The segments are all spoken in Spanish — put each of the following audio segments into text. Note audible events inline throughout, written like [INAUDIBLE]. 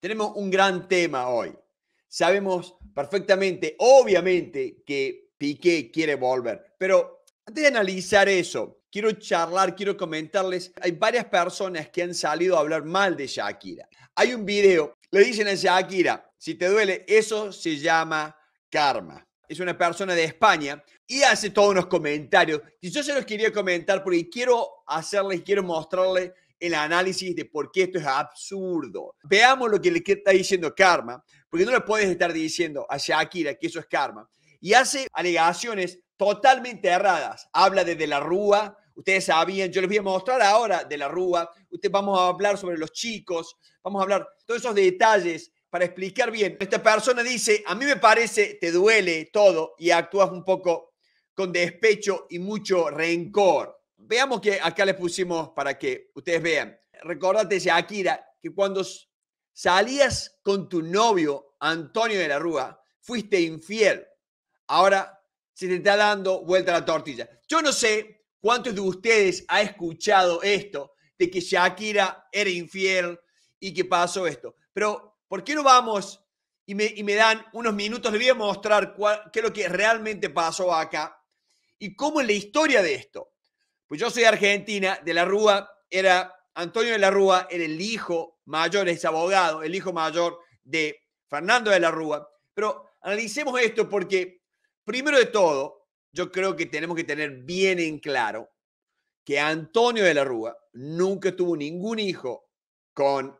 Tenemos un gran tema hoy. Sabemos perfectamente, obviamente, que Piqué quiere volver, pero antes de analizar eso, quiero charlar, quiero comentarles, hay varias personas que han salido a hablar mal de Shakira. Hay un video, le dicen a Shakira, si te duele, eso se llama karma. Es una persona de España y hace todos unos comentarios. Y yo se los quería comentar porque quiero hacerles, quiero mostrarles el análisis de por qué esto es absurdo. Veamos lo que le está diciendo Karma, porque no le puedes estar diciendo a Shakira que eso es Karma. Y hace alegaciones totalmente erradas. Habla desde la Rúa, ustedes sabían, yo les voy a mostrar ahora De la Rúa, ustedes vamos a hablar sobre los chicos, vamos a hablar todos esos detalles para explicar bien. Esta persona dice, a mí me parece, te duele todo y actúas un poco con despecho y mucho rencor veamos que acá les pusimos para que ustedes vean. Recordate, Shakira, que cuando salías con tu novio Antonio de la Rúa, fuiste infiel. Ahora se te está dando vuelta la tortilla. Yo no sé cuántos de ustedes ha escuchado esto de que Shakira era infiel y que pasó esto. Pero, ¿por qué no vamos y me, dan unos minutos? Les voy a mostrar qué es lo que realmente pasó acá y cómo es la historia de esto. Pues yo soy de Argentina, de la Rúa era, Antonio de la Rúa era el hijo mayor, es abogado, el hijo mayor de Fernando de la Rúa. Pero analicemos esto porque, primero de todo, yo creo que tenemos que tener bien en claro que Antonio de la Rúa nunca tuvo ningún hijo con,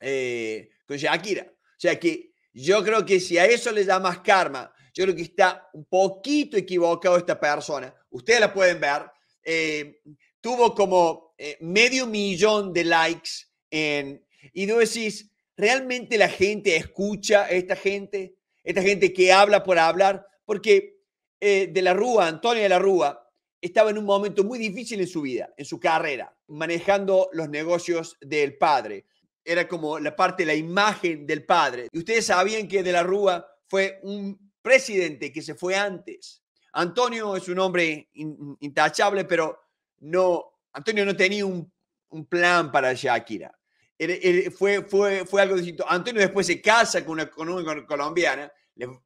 eh, con Shakira. O sea que yo creo que si a eso le más karma, yo creo que está un poquito equivocado esta persona. Ustedes la pueden ver. Eh, tuvo como eh, medio millón de likes en, y no decís, ¿realmente la gente escucha a esta gente? Esta gente que habla por hablar, porque eh, de la Rúa, Antonio de la Rúa, estaba en un momento muy difícil en su vida, en su carrera, manejando los negocios del padre. Era como la parte, la imagen del padre. Y ustedes sabían que de la Rúa fue un presidente que se fue antes Antonio es un hombre intachable, pero no, Antonio no tenía un, plan para Shakira. fue, fue, fue algo distinto. Antonio después se casa con una, colombiana,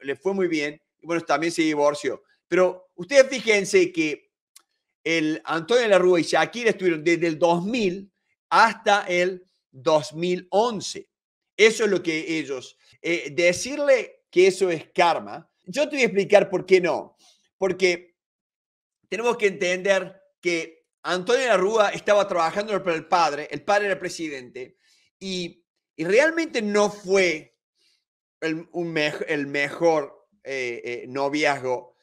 le, fue muy bien, y bueno, también se divorció. Pero ustedes fíjense que el Antonio de la Rúa y Shakira estuvieron desde el 2000 hasta el 2011. Eso es lo que ellos... Eh, decirle que eso es karma, yo te voy a explicar por qué no porque tenemos que entender que Antonio de estaba trabajando para el padre, el padre era presidente, y, realmente no fue el, mejor eh, eh, noviazgo,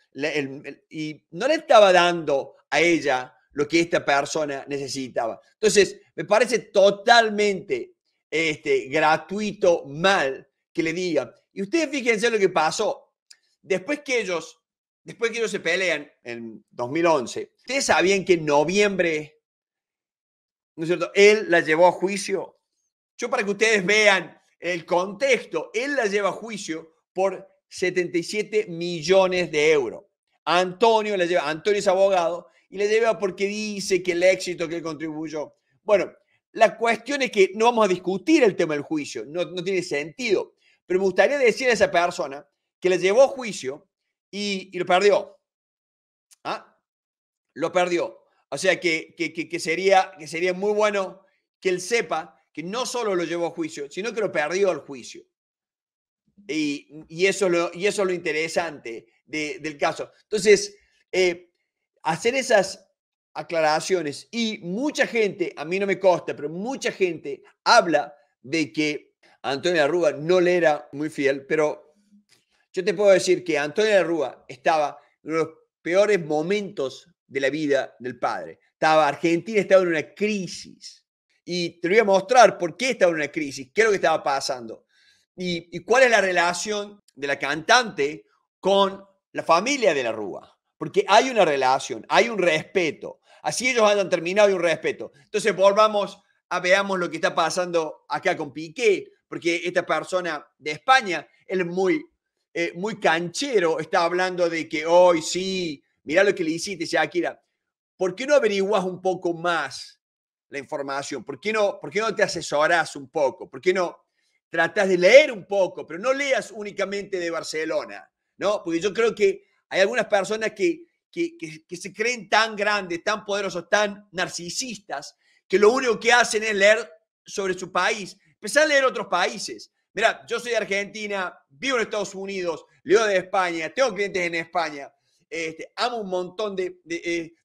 y no le estaba dando a ella lo que esta persona necesitaba. Entonces, me parece totalmente este, gratuito, mal que le diga. Y ustedes fíjense lo que pasó. Después que ellos Después que ellos se pelean en 2011, ustedes sabían que en noviembre, ¿no es cierto? Él la llevó a juicio. Yo para que ustedes vean el contexto, él la lleva a juicio por 77 millones de euros. Antonio lleva, Antonio es abogado y la lleva porque dice que el éxito que él contribuyó. Bueno, la cuestión es que no vamos a discutir el tema del juicio, no, no tiene sentido, pero me gustaría decir a esa persona que la llevó a juicio y, lo perdió. ¿ah? Lo perdió. O sea que, sería, que sería muy bueno que él sepa que no solo lo llevó a juicio, sino que lo perdió al juicio. Y, eso, y eso es lo interesante del caso. Entonces, eh, hacer esas aclaraciones y mucha gente, a mí no me consta, pero mucha gente habla de que Antonio Arruga no le era muy fiel, pero yo te puedo decir que Antonio de la Rúa estaba en uno de los peores momentos de la vida del padre. Estaba, Argentina estaba en una crisis. Y te voy a mostrar por qué estaba en una crisis, qué es lo que estaba pasando. Y, cuál es la relación de la cantante con la familia de la Rúa. Porque hay una relación, hay un respeto. Así ellos han terminado y un respeto. Entonces volvamos a veamos lo que está pasando acá con Piqué, porque esta persona de España, es muy eh, muy canchero está hablando de que hoy sí, mira lo que le hiciste, Akira, ¿Por qué no averiguas un poco más la información? ¿Por qué no, por no te asesoras un poco? ¿Por qué no tratas de leer un poco, pero no leas únicamente de Barcelona? ¿no? Porque yo creo que hay algunas personas que, que, se creen tan grandes, tan poderosos, tan narcisistas, que lo único que hacen es leer sobre su país. empezar a leer otros países. Mirá, yo soy de Argentina, vivo en Estados Unidos, leo de España, tengo clientes en España, este, amo un montón eh,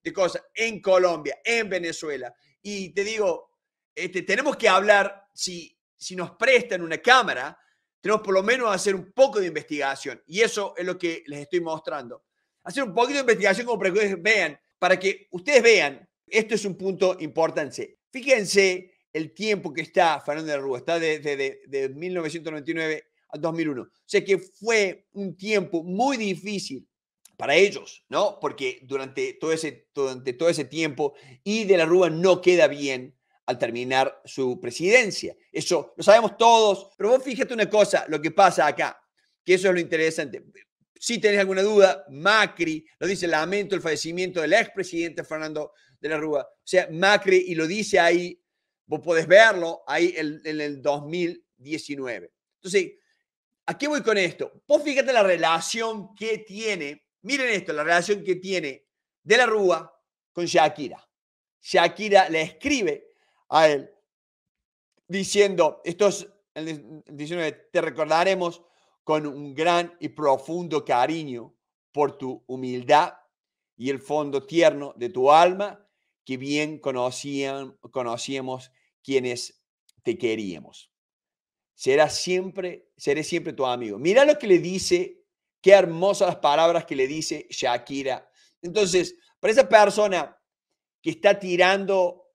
de, cosas en Colombia, en Venezuela. Y te digo, este, tenemos que hablar, si, si nos prestan una cámara, tenemos por lo menos hacer un poco de investigación. Y eso es lo que les estoy mostrando. Hacer un poquito de investigación como para que ustedes vean, para que ustedes vean, esto es un punto importante. Fíjense el tiempo que está Fernando de la Rúa, está desde de, 1999 al 2001. O sea que fue un tiempo muy difícil para ellos, ¿no? Porque durante todo ese, durante todo ese tiempo y de la Rúa no queda bien al terminar su presidencia. Eso lo sabemos todos, pero vos fíjate una cosa, lo que pasa acá, que eso es lo interesante. Si tenés alguna duda, Macri lo dice, lamento el fallecimiento del expresidente Fernando de la Rúa. O sea, Macri, y lo dice ahí Vos podés verlo ahí en, el 2019. Entonces, ¿a qué voy con esto? Vos fíjate la relación que tiene, miren esto, la relación que tiene de la Rúa con Shakira. Shakira le escribe a él diciendo, esto es el 19, te recordaremos con un gran y profundo cariño por tu humildad y el fondo tierno de tu alma que bien conocían, conocíamos quienes te queríamos. Será siempre, seré siempre tu amigo. Mira lo que le dice, qué hermosas las palabras que le dice Shakira. Entonces, para esa persona que está tirando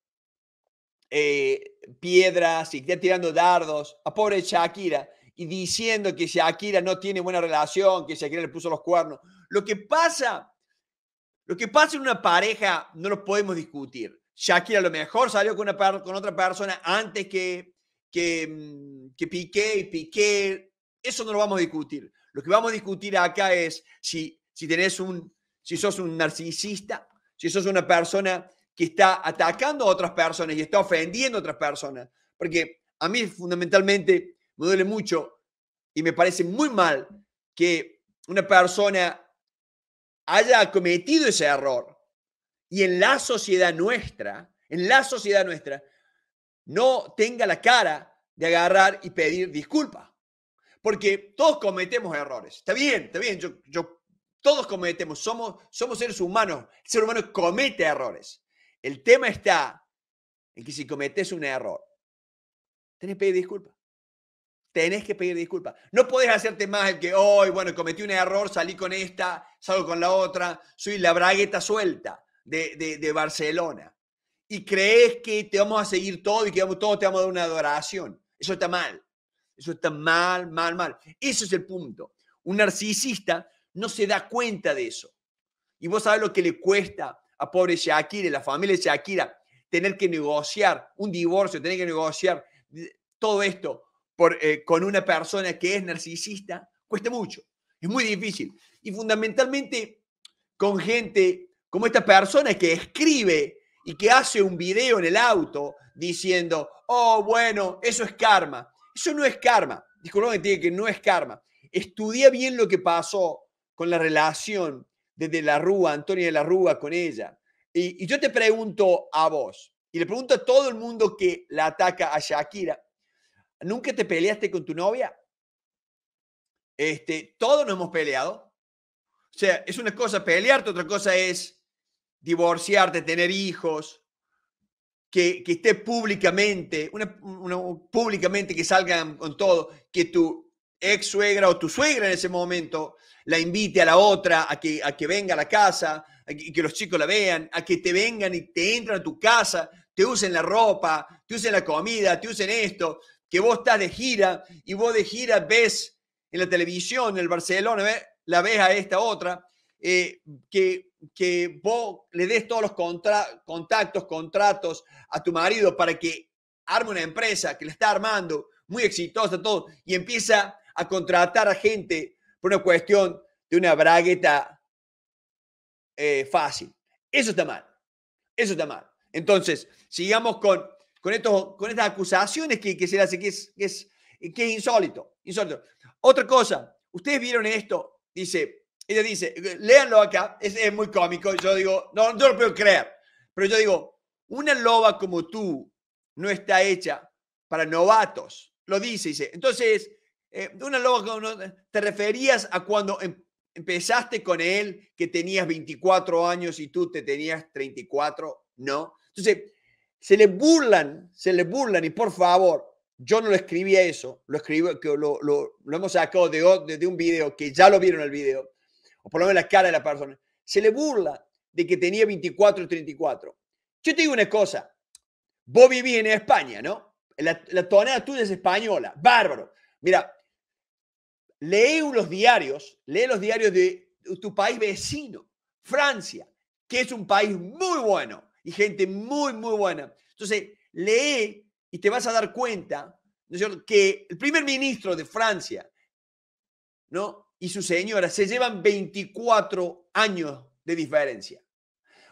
eh, piedras y que está tirando dardos a pobre Shakira y diciendo que Shakira no tiene buena relación, que Shakira le puso los cuernos, lo que pasa lo que pasa en una pareja no lo podemos discutir. Shakira a lo mejor salió con, otra persona antes que, mm, que, Piqué y Piqué. Eso no lo vamos a discutir. Lo que vamos a discutir acá es si, si, tenés un, si sos un narcisista, si sos una persona que está atacando a otras personas y está ofendiendo a otras personas. Porque a mí fundamentalmente me duele mucho y me parece muy mal que una persona haya cometido ese error. Y en la sociedad nuestra, en la sociedad nuestra, no tenga la cara de agarrar y pedir disculpas. Porque todos cometemos errores. Está bien, está bien. Yo, yo, todos cometemos, somos, somos seres humanos. El ser humano comete errores. El tema está en que si cometes un error, tenés que pedir disculpas tenés que pedir disculpas. No podés hacerte más el que hoy, bueno, cometí un error, salí con esta, salgo con la otra, soy la bragueta suelta de, Barcelona. Y crees que te vamos a seguir todo y que todos te vamos a dar una adoración. Eso está mal. Eso está mal, mal, mal. Ese es el punto. Un narcisista no se da cuenta de eso. Y vos sabés lo que le cuesta a pobre Shakira, a la familia de Shakira, tener que negociar un divorcio, tener que negociar todo esto eh, con una persona que es narcisista cuesta mucho, es muy difícil. Y fundamentalmente con gente como esta persona que escribe y que hace un video en el auto diciendo, oh, bueno, eso es karma. Eso no es karma. Disculpen que que no es karma. Estudia bien lo que pasó con la relación de, la Rúa, antonio de la Rúa con ella. y yo te pregunto a vos, y le pregunto a todo el mundo que la ataca a Shakira, ¿Nunca te peleaste con tu novia? Este, todos nos hemos peleado. O sea, es una cosa pelearte, otra cosa es divorciarte, tener hijos, que, que esté públicamente, públicamente que salgan con todo, que tu ex suegra o tu suegra en ese momento la invite a la otra a que, a que venga a la casa, y que, los chicos la vean, a que te vengan y te entren a tu casa, te usen la ropa, te usen la comida, te usen esto, que vos estás de gira y vos de gira ves en la televisión, en el Barcelona, la ves a esta otra, eh, que, que vos le des todos los contactos, contratos a tu marido para que arme una empresa que la está armando, muy exitosa, todo, y empieza a contratar a gente por una cuestión de una bragueta eh, fácil. Eso está mal. Eso está mal. Entonces, sigamos con con, con estas acusaciones que, que se le hace, que es, que es, que insólito, insólito. Otra cosa, ustedes vieron esto, dice, ella dice, léanlo acá, es, es muy cómico, yo digo, no, no lo puedo creer, pero yo digo, una loba como tú no está hecha para novatos, lo dice, dice. Entonces, eh, una loba como te referías a cuando em, empezaste con él, que tenías 24 años y tú te tenías 34, ¿no? Entonces, se le burlan, se le burlan y por favor, yo no lo escribí eso, lo escribí, que lo, hemos sacado de, un video, que ya lo vieron el video, o por lo menos la cara de la persona. Se le burla de que tenía 24 y 34. Yo te digo una cosa, vos vivís en España, ¿no? La, la tuya es española, bárbaro. Mira, lee unos diarios, lee los diarios de tu país vecino, Francia, que es un país muy bueno, y gente muy, muy buena. Entonces, lee y te vas a dar cuenta, que el primer ministro de Francia, ¿no? Y su señora se llevan 24 años de diferencia.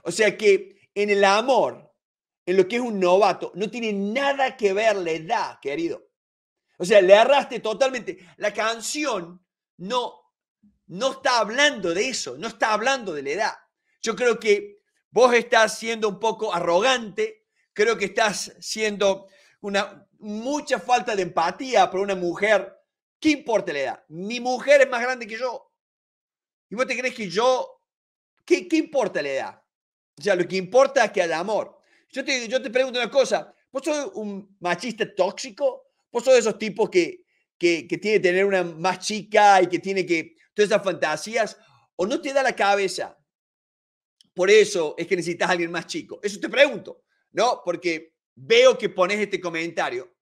O sea que en el amor, en lo que es un novato, no tiene nada que ver la edad, querido. O sea, le arraste totalmente. La canción no, no está hablando de eso, no está hablando de la edad. Yo creo que Vos estás siendo un poco arrogante, creo que estás siendo una mucha falta de empatía por una mujer. ¿Qué importa la edad? Mi mujer es más grande que yo. ¿Y vos te crees que yo... ¿Qué, importa la edad? O sea, lo que importa es que al amor. Yo te, yo te pregunto una cosa. ¿Vos sos un machista tóxico? ¿Vos sos de esos tipos que, que, que tiene que tener una más chica y que tiene que... Todas esas fantasías. ¿O no te da la cabeza por eso es que necesitas a alguien más chico. Eso te pregunto, ¿no? Porque veo que pones este comentario,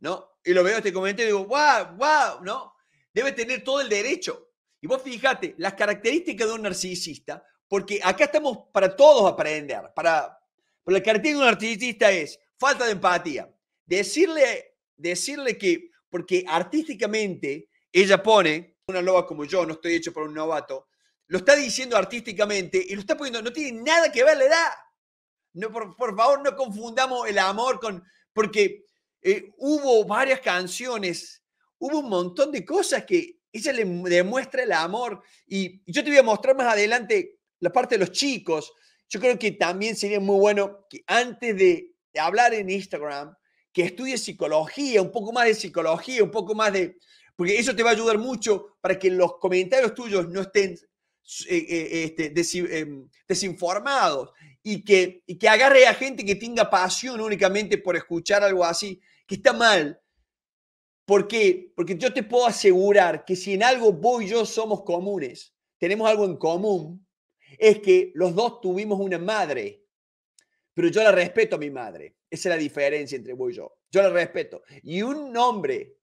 ¿no? Y lo veo este comentario y digo, guau, guau, ¿no? Debe tener todo el derecho. Y vos fíjate, las características de un narcisista, porque acá estamos para todos aprender, para, pero la característica de un narcisista es falta de empatía. Decirle, decirle que, porque artísticamente ella pone, una loba como yo, no estoy hecho por un novato, lo está diciendo artísticamente y lo está poniendo, no tiene nada que ver la edad. No, por, favor, no confundamos el amor con, porque eh, hubo varias canciones, hubo un montón de cosas que ella le demuestra el amor y yo te voy a mostrar más adelante la parte de los chicos. Yo creo que también sería muy bueno que antes de hablar en Instagram, que estudie psicología, un poco más de psicología, un poco más de... Porque eso te va a ayudar mucho para que los comentarios tuyos no estén eh, eh, este, em, desinformados y que, y que agarre a gente que tenga pasión únicamente por escuchar algo así, que está mal. ¿Por qué? Porque yo te puedo asegurar que si en algo vos y yo somos comunes, tenemos algo en común, es que los dos tuvimos una madre, pero yo la respeto a mi madre. Esa es la diferencia entre vos y yo. Yo la respeto. Y un hombre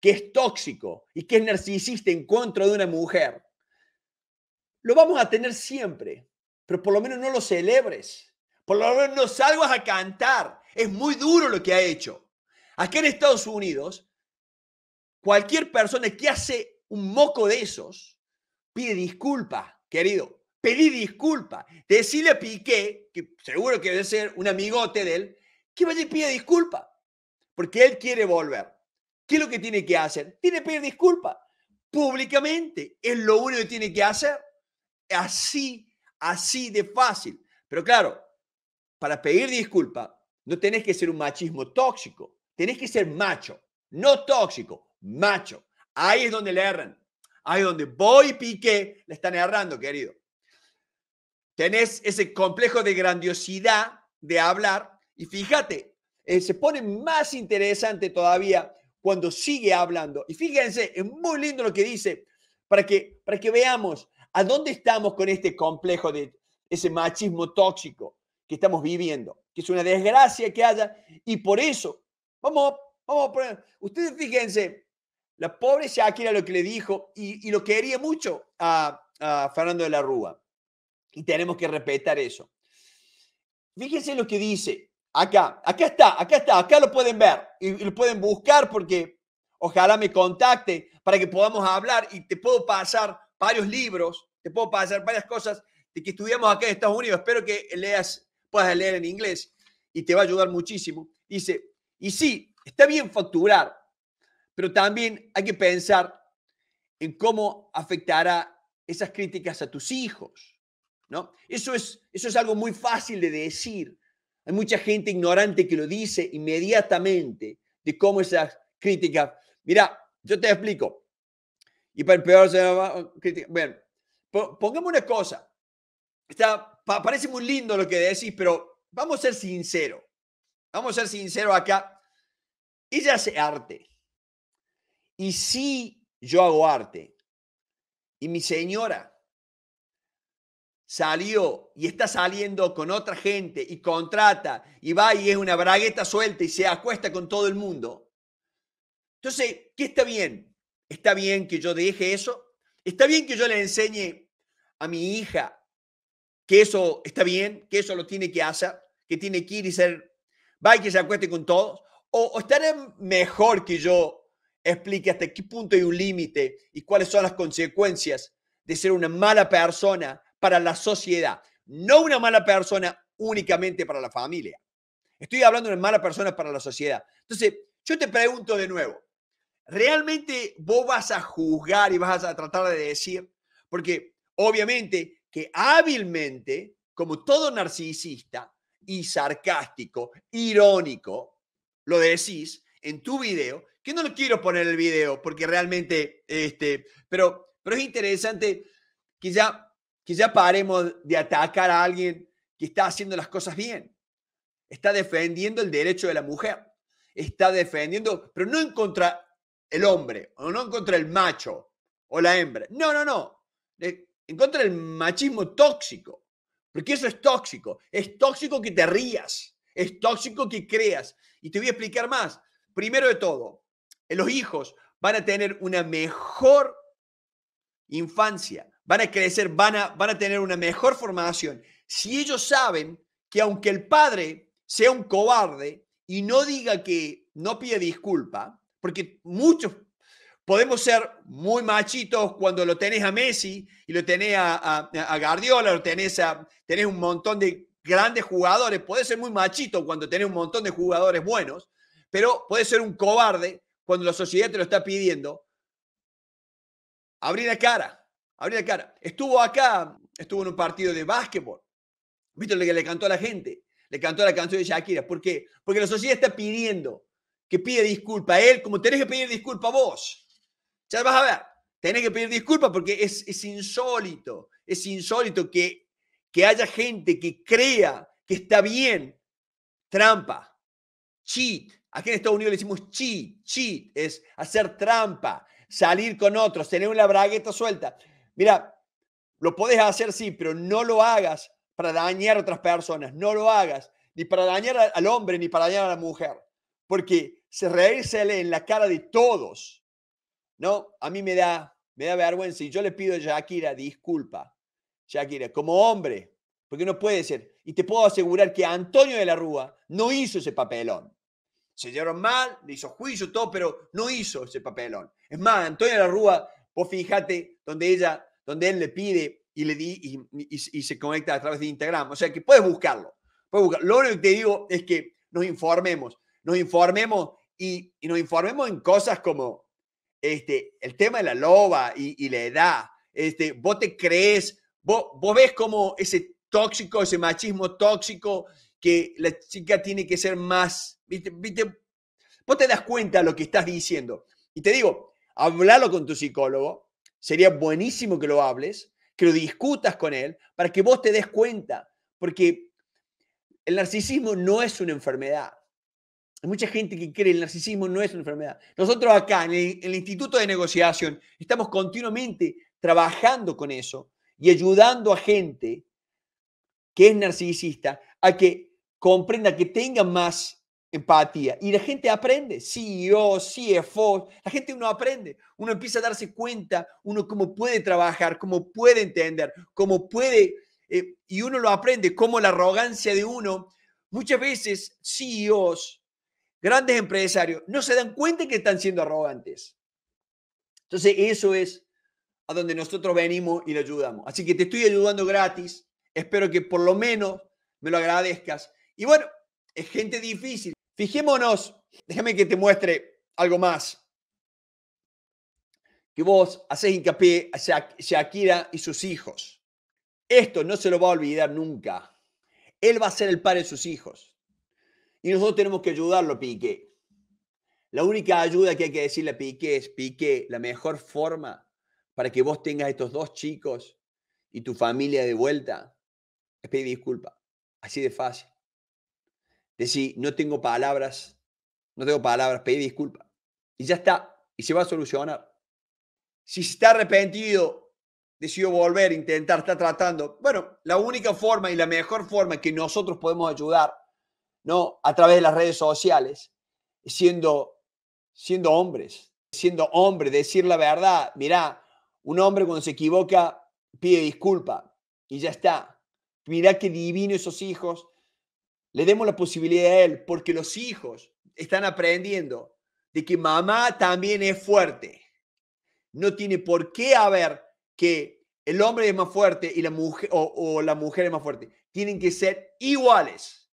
que es tóxico y que es narcisista en contra de una mujer, lo vamos a tener siempre, pero por lo menos no lo celebres. Por lo menos no salgas a cantar. Es muy duro lo que ha hecho. Aquí en Estados Unidos, cualquier persona que hace un moco de esos pide disculpas, querido. Pedí disculpa. Decirle a Piqué, que seguro que debe ser un amigote de él, que vaya y pide disculpas. Porque él quiere volver. ¿Qué es lo que tiene que hacer? Tiene que pedir disculpa públicamente. Es lo único que tiene que hacer. Así, así de fácil. Pero claro, para pedir disculpa, no tenés que ser un machismo tóxico, tenés que ser macho, no tóxico, macho. Ahí es donde le erran. Ahí es donde voy y piqué, le están errando, querido. Tenés ese complejo de grandiosidad de hablar y fíjate, eh, se pone más interesante todavía cuando sigue hablando. Y fíjense, es muy lindo lo que dice, para que, para que veamos ¿A dónde estamos con este complejo de ese machismo tóxico que estamos viviendo? Que es una desgracia que haya. Y por eso, vamos, vamos a poner, ustedes fíjense, la pobre Shakira lo que le dijo y, lo quería mucho a, Fernando de la Rúa. Y tenemos que respetar eso. Fíjense lo que dice. Acá, acá está, acá está, acá lo pueden ver y, y lo pueden buscar porque ojalá me contacte para que podamos hablar y te puedo pasar varios libros, te puedo pasar varias cosas de que estudiamos acá en Estados Unidos. Espero que leas, puedas leer en inglés y te va a ayudar muchísimo. Dice, y sí, está bien facturar, pero también hay que pensar en cómo afectará esas críticas a tus hijos, ¿no? Eso es, eso es algo muy fácil de decir. Hay mucha gente ignorante que lo dice inmediatamente de cómo esas críticas. Mira, yo te explico. Y para peor se oh, Bueno, pongamos una cosa. Está, parece muy lindo lo que decís, pero vamos a ser sinceros. Vamos a ser sinceros acá. Ella hace arte. Y si yo hago arte. Y mi señora salió y está saliendo con otra gente y contrata y va y es una bragueta suelta y se acuesta con todo el mundo. Entonces, ¿qué está bien? está bien que yo deje eso, está bien que yo le enseñe a mi hija que eso está bien, que eso lo tiene que hacer, que tiene que ir y ser, va y que se acueste con todos, o, o mejor que yo explique hasta qué punto hay un límite y cuáles son las consecuencias de ser una mala persona para la sociedad, no una mala persona únicamente para la familia. Estoy hablando de una mala persona para la sociedad. Entonces, yo te pregunto de nuevo, realmente vos vas a juzgar y vas a tratar de decir, porque obviamente que hábilmente, como todo narcisista y sarcástico, irónico, lo decís en tu video, que no lo quiero poner el video porque realmente, este, pero, pero es interesante que ya, que ya paremos de atacar a alguien que está haciendo las cosas bien, está defendiendo el derecho de la mujer, está defendiendo, pero no en contra el hombre, o no en contra macho o la hembra. No, no, no. En contra machismo tóxico. Porque eso es tóxico. Es tóxico que te rías. Es tóxico que creas. Y te voy a explicar más. Primero de todo, eh, los hijos van a tener una mejor infancia. Van a crecer, van a, van a tener una mejor formación. Si ellos saben que aunque el padre sea un cobarde y no diga que no pide disculpa, porque muchos podemos ser muy machitos cuando lo tenés a Messi y lo tenés a, a, Guardiola, lo tenés a un montón de grandes jugadores. Podés ser muy machito cuando tenés un montón de jugadores buenos, pero puedes ser un cobarde cuando la sociedad te lo está pidiendo. Abrir la cara, abrir la cara. Estuvo acá, estuvo en un partido de básquetbol. ¿Viste lo que le cantó a la gente? Le cantó la canción de Shakira. ¿Por qué? Porque la sociedad está pidiendo que pide disculpa a él como tenés que pedir disculpa a vos. Ya vas a ver, tenés que pedir disculpa porque es, insólito, es insólito que, que haya gente que crea que está bien. Trampa, cheat. Aquí en Estados Unidos le decimos cheat, cheat, es hacer trampa, salir con otros, tener una bragueta suelta. Mira, lo podés hacer sí, pero no lo hagas para dañar a otras personas, no lo hagas, ni para dañar al hombre, ni para dañar a la mujer, porque se reírsele en la cara de todos. No, a mí me da, me da vergüenza y yo le pido a Shakira disculpa. Shakira, como hombre, porque no puede ser. Y te puedo asegurar que Antonio de la Rúa no hizo ese papelón. Se llevaron mal, le hizo juicio, todo, pero no hizo ese papelón. Es más, Antonio de la Rúa, vos fíjate, donde ella, donde él le pide y le y, se conecta a través de Instagram. O sea que puedes buscarlo, puedes buscarlo. Lo único que te digo es que nos informemos. Nos informemos y, y nos informemos en cosas como este, el tema de la loba y, la edad. Este, vos te crees, vos, vos ves como ese tóxico, ese machismo tóxico, que la chica tiene que ser más, ¿viste? ¿viste? Vos te das cuenta de lo que estás diciendo. Y te digo, hablalo con tu psicólogo, sería buenísimo que lo hables, que lo discutas con él, para que vos te des cuenta, porque el narcisismo no es una enfermedad, hay mucha gente que cree que el narcisismo no es una enfermedad. Nosotros acá, en el, Instituto de Negociación, estamos continuamente trabajando con eso y ayudando a gente que es narcisista a que comprenda que tenga más empatía. Y la gente aprende, CEO, CFO, la gente uno aprende, uno empieza a darse cuenta, uno cómo puede trabajar, cómo puede entender, cómo puede, eh, y uno lo aprende, cómo la arrogancia de uno, muchas veces CEOs grandes empresarios, no se dan cuenta que están siendo arrogantes. Entonces, eso es a donde nosotros venimos y le ayudamos. Así que te estoy ayudando gratis. Espero que por lo menos me lo agradezcas. Y bueno, es gente difícil. Fijémonos, déjame que te muestre algo más. Que vos haces hincapié a Shakira y sus hijos. Esto no se lo va a olvidar nunca. Él va a ser el padre de sus hijos. Y nosotros tenemos que ayudarlo, Piqué. La única ayuda que hay que decirle a Piqué es, Piqué, la mejor forma para que vos tengas estos dos chicos y tu familia de vuelta es pedir disculpas. Así de fácil. Decir, no tengo palabras, no tengo palabras, pedir disculpas. Y ya está. Y se va a solucionar. Si está arrepentido, decidió volver, intentar, está tratando. Bueno, la única forma y la mejor forma que nosotros podemos ayudar ¿no? a través de las redes sociales, siendo, siendo hombres, siendo hombre, decir la verdad. Mirá, un hombre cuando se equivoca pide disculpa y ya está. Mirá qué divino esos hijos. Le demos la posibilidad a él, porque los hijos están aprendiendo de que mamá también es fuerte. No tiene por qué haber que el hombre es más fuerte y la mujer, o la mujer es más fuerte. Tienen que ser iguales.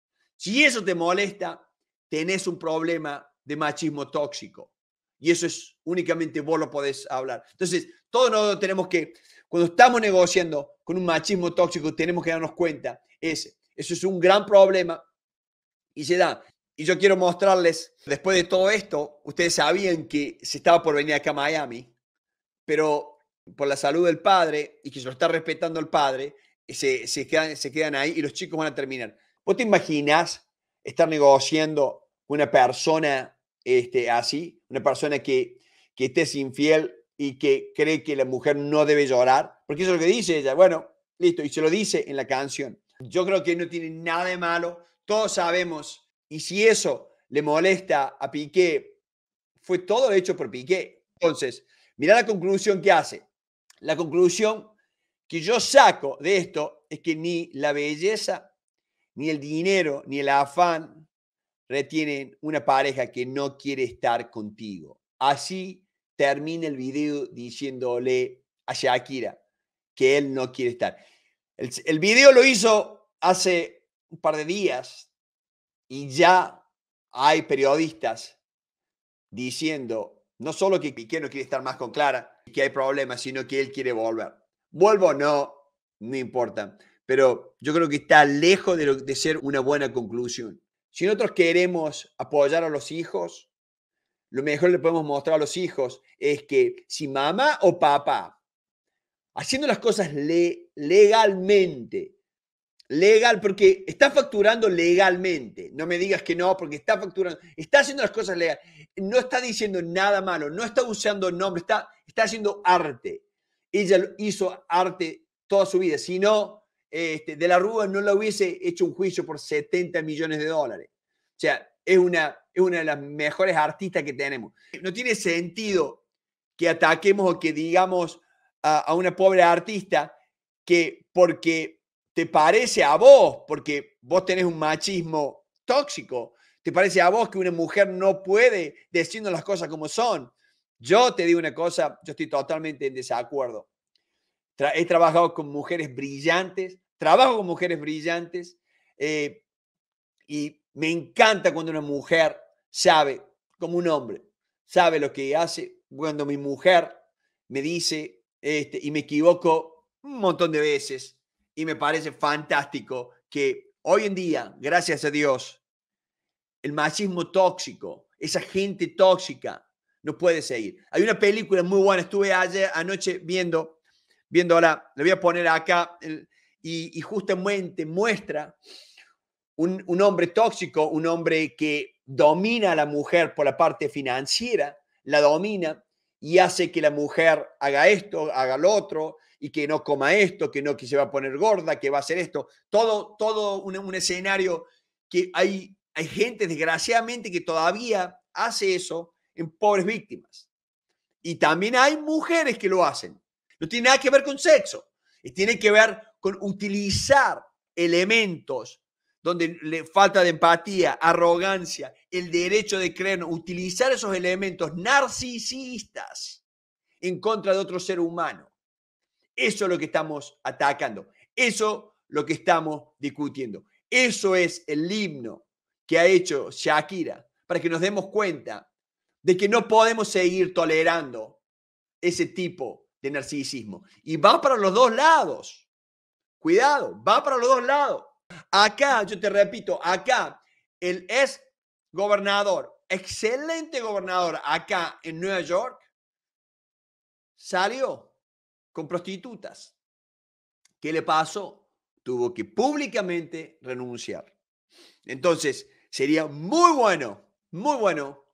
Si eso te molesta, tenés un problema de machismo tóxico. Y eso es únicamente vos lo podés hablar. Entonces, todos nosotros tenemos que, cuando estamos negociando con un machismo tóxico, tenemos que darnos cuenta. Ese, eso es un gran problema y se da. Y yo quiero mostrarles, después de todo esto, ustedes sabían que se estaba por venir acá a Miami, pero por la salud del padre y que se lo está respetando el padre, eh, se, se, se quedan ahí y los chicos van a terminar. ¿Vos te imaginas estar negociando una persona este, así? Una persona que, que esté infiel y que cree que la mujer no debe llorar. Porque eso es lo que dice ella. Bueno, listo. Y se lo dice en la canción. Yo creo que no tiene nada de malo. Todos sabemos. Y si eso le molesta a Piqué, fue todo hecho por Piqué. Entonces, mira la conclusión que hace. La conclusión que yo saco de esto es que ni la belleza ni el dinero, ni el afán retienen una pareja que no quiere estar contigo. Así termina el video diciéndole a Shakira que él no quiere estar. El, video lo hizo hace un par de días y ya hay periodistas diciendo no solo que Piqué no quiere estar más con Clara, que hay problemas, sino que él quiere volver. Vuelvo o no, no importa pero yo creo que está lejos de, ser una buena conclusión. Si nosotros queremos apoyar a los hijos, lo mejor que le podemos mostrar a los hijos es que si mamá o papá, haciendo las cosas legalmente, legal, porque está facturando legalmente, no me digas que no, porque está facturando, está haciendo las cosas legal, no está diciendo nada malo, no está usando nombre, está, está haciendo arte. Ella hizo arte toda su vida, si no, de la Rúa no la hubiese hecho un juicio por 70 millones de dólares. O sea, es una, una de las mejores artistas que tenemos. No tiene sentido que ataquemos o que digamos a, una pobre artista que porque te parece a vos, porque vos tenés un machismo tóxico, te parece a vos que una mujer no puede decirnos las cosas como son. Yo te digo una cosa, yo estoy totalmente en desacuerdo. he trabajado con mujeres brillantes trabajo con mujeres brillantes eh, y me encanta cuando una mujer sabe, como un hombre, sabe lo que hace. Cuando mi mujer me dice este, y me equivoco un montón de veces y me parece fantástico que hoy en día, gracias a Dios, el machismo tóxico, esa gente tóxica, no puede seguir. Hay una película muy buena, estuve ayer anoche viendo, viendo ahora, le voy a poner acá el, y, justamente muestra un, hombre tóxico, un hombre que domina a la mujer por la parte financiera, la domina y hace que la mujer haga esto, haga lo otro y que no coma esto, que no que se va a poner gorda, que va a hacer esto, todo todo un, un escenario que hay hay gente desgraciadamente que todavía hace eso en pobres víctimas. Y también hay mujeres que lo hacen. No tiene nada que ver con sexo. Tiene que ver con utilizar elementos donde le falta de empatía, arrogancia, el derecho de creer, utilizar esos elementos narcisistas en contra de otro ser humano. Eso es lo que estamos atacando, eso es lo que estamos discutiendo. Eso es el himno que ha hecho Shakira para que nos demos cuenta de que no podemos seguir tolerando ese tipo de narcisismo. Y va para los dos lados. Cuidado, va para los dos lados. Acá, yo te repito, acá el ex gobernador, excelente gobernador acá en Nueva York, salió con prostitutas. ¿Qué le pasó? Tuvo que públicamente renunciar. Entonces, sería muy bueno, muy bueno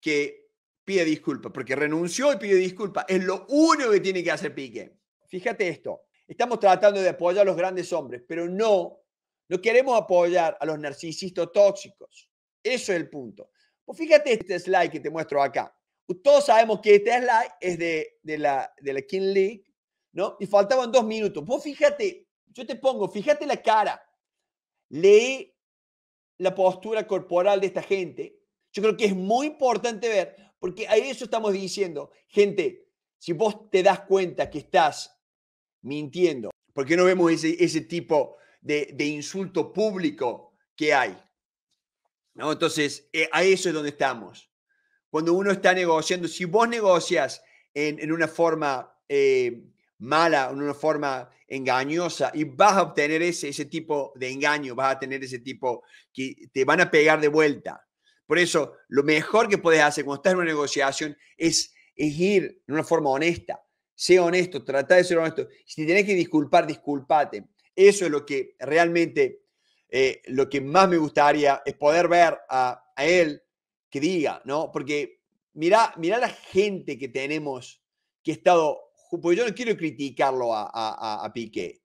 que pida disculpas, porque renunció y pide disculpas. Es lo único que tiene que hacer pique Fíjate esto. Estamos tratando de apoyar a los grandes hombres, pero no, no queremos apoyar a los narcisistas tóxicos. Eso es el punto. Pues fíjate este slide que te muestro acá. Todos sabemos que este slide es de, la, de la King League, ¿no? Y faltaban dos minutos. Vos fíjate, yo te pongo, fíjate la cara. Lee la postura corporal de esta gente. Yo creo que es muy importante ver, porque a eso estamos diciendo, gente, si vos te das cuenta que estás mintiendo? ¿Por qué no vemos ese, tipo de, insulto público que hay? ¿No? Entonces, eh, a eso es donde estamos. Cuando uno está negociando, si vos negocias en, una forma eh, mala, en una forma engañosa, y vas a obtener ese, ese tipo de engaño, vas a tener ese tipo que te van a pegar de vuelta. Por eso, lo mejor que puedes hacer cuando estás en una negociación es, es ir de una forma honesta. Sea honesto, trata de ser honesto. Si tenés que disculpar, disculpate. Eso es lo que realmente, eh, lo que más me gustaría es poder ver a, él que diga, ¿no? Porque mirá, la gente que tenemos que ha estado, porque yo no quiero criticarlo a, Piqué.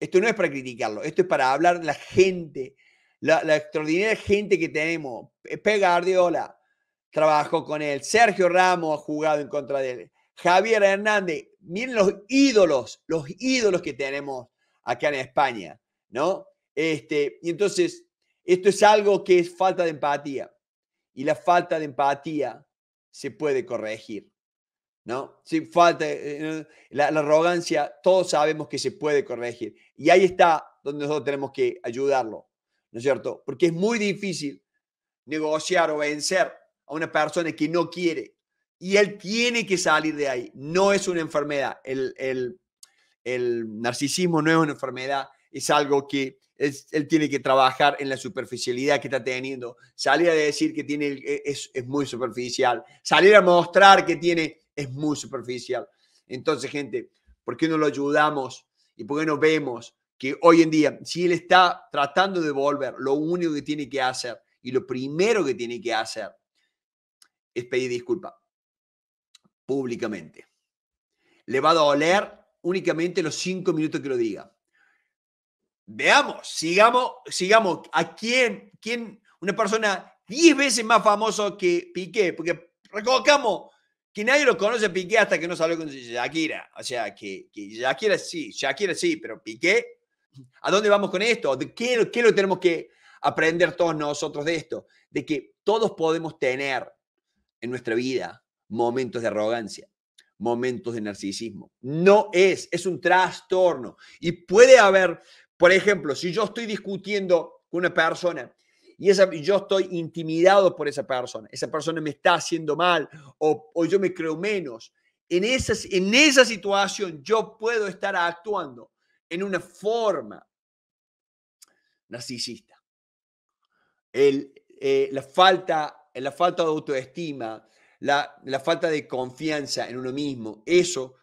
Esto no es para criticarlo, esto es para hablar de la gente, la, extraordinaria gente que tenemos. pega Guardiola trabajó con él, Sergio Ramos ha jugado en contra de él, Javier Hernández, miren los ídolos, los ídolos que tenemos acá en España, ¿no? Este, y entonces, esto es algo que es falta de empatía. Y la falta de empatía se puede corregir, ¿no? Si falta, eh, eh, la arrogancia, todos sabemos que se puede corregir. Y ahí está donde nosotros tenemos que ayudarlo, ¿no es cierto? Porque es muy difícil negociar o vencer a una persona que no quiere, y él tiene que salir de ahí. No es una enfermedad. El, narcisismo no es una enfermedad, es algo que él tiene que trabajar en la superficialidad que está teniendo. Salir a decir que tiene, e, es, es muy superficial. Salir a mostrar que tiene es muy superficial. Entonces, gente, ¿por qué no lo ayudamos? ¿Y por qué no vemos que hoy en día, si él está tratando de volver, lo único que tiene que hacer y lo primero que tiene que hacer es pedir disculpas? públicamente. Le va a doler únicamente los cinco minutos que lo diga. Veamos, sigamos, sigamos a quién, quién, una persona diez veces más famoso que Piqué, porque recocamos que nadie lo conoce a Piqué hasta que no salió con Shakira. O sea, que, que, Shakira sí, Shakira sí, pero Piqué, ¿a dónde vamos con esto? ¿De qué, qué lo tenemos que aprender todos nosotros de esto? De que todos podemos tener en nuestra vida momentos de arrogancia, momentos de narcisismo. No es, es un trastorno. Y puede haber, por ejemplo, si yo estoy discutiendo con una persona y esa, yo estoy intimidado por esa persona, esa persona me está haciendo mal o, yo me creo menos, en, esas, en esa situación yo puedo estar actuando en una forma narcisista. Eh, la, falta, la falta de autoestima, la, falta de confianza en uno mismo, eso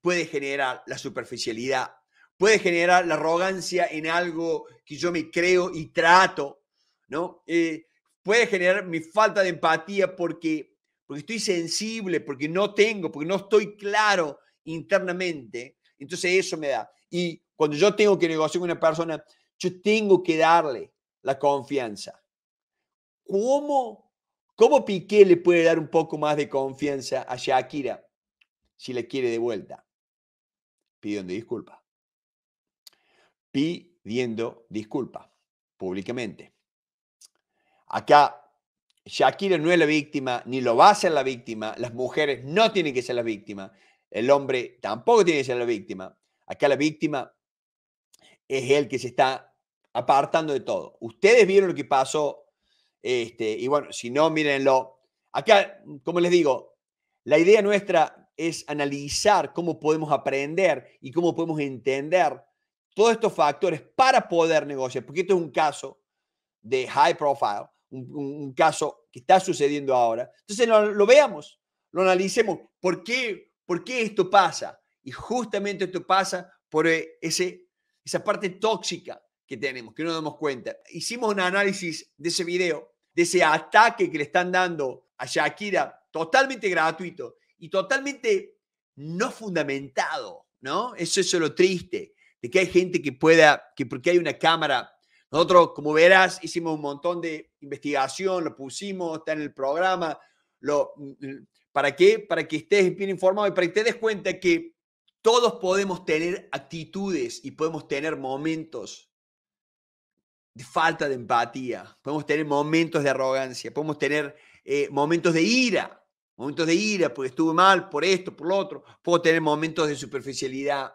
puede generar la superficialidad, puede generar la arrogancia en algo que yo me creo y trato, ¿no? Eh, puede generar mi falta de empatía porque, porque estoy sensible, porque no tengo, porque no estoy claro internamente. Entonces eso me da. Y cuando yo tengo que negociar con una persona, yo tengo que darle la confianza. ¿Cómo ¿Cómo Piqué le puede dar un poco más de confianza a Shakira si la quiere de vuelta? Pidiendo disculpas. Pidiendo disculpa públicamente. Acá Shakira no es la víctima, ni lo va a ser la víctima, las mujeres no tienen que ser la víctimas. el hombre tampoco tiene que ser la víctima. Acá la víctima es el que se está apartando de todo. Ustedes vieron lo que pasó este, y bueno, si no, mírenlo. Acá, como les digo, la idea nuestra es analizar cómo podemos aprender y cómo podemos entender todos estos factores para poder negociar, porque esto es un caso de high profile, un, caso que está sucediendo ahora. Entonces lo, veamos, lo analicemos, ¿por qué, ¿por qué esto pasa? Y justamente esto pasa por eh, ese, esa parte tóxica que tenemos, que no nos damos cuenta. Hicimos un análisis de ese video de ese ataque que le están dando a Shakira, totalmente gratuito y totalmente no fundamentado, ¿no? Eso, es lo triste, de que hay gente que pueda, que porque hay una cámara nosotros, como verás, hicimos un montón de investigación, lo pusimos, está en el programa. Lo, mm, mm, ¿Para qué? Para que estés bien informado y para que te des cuenta que todos podemos tener actitudes y podemos tener momentos de falta de empatía, podemos tener momentos de arrogancia, podemos tener eh, momentos de ira, momentos de ira, porque estuve mal por esto, por lo otro, puedo tener momentos de superficialidad,